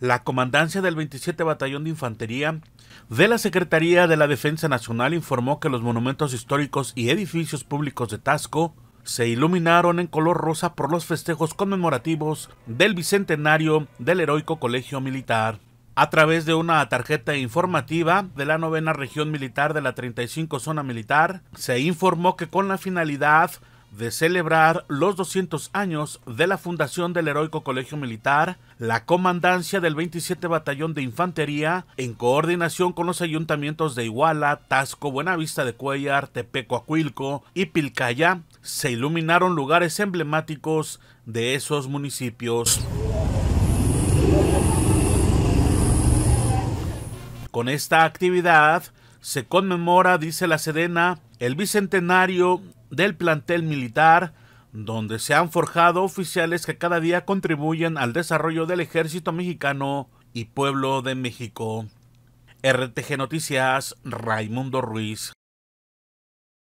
la comandancia del 27 Batallón de Infantería de la Secretaría de la Defensa Nacional informó que los monumentos históricos y edificios públicos de Tasco se iluminaron en color rosa por los festejos conmemorativos del bicentenario del heroico colegio militar. A través de una tarjeta informativa de la novena región militar de la 35 zona militar, se informó que con la finalidad de celebrar los 200 años de la fundación del heroico colegio militar, la comandancia del 27 Batallón de Infantería, en coordinación con los ayuntamientos de Iguala, Tasco, Buenavista de Cuellar, Tepeco, Acuilco y Pilcaya, se iluminaron lugares emblemáticos de esos municipios. Con esta actividad, se conmemora, dice la Sedena, el bicentenario del plantel militar, donde se han forjado oficiales que cada día contribuyen al desarrollo del ejército mexicano y pueblo de México. RTG Noticias, Raimundo Ruiz.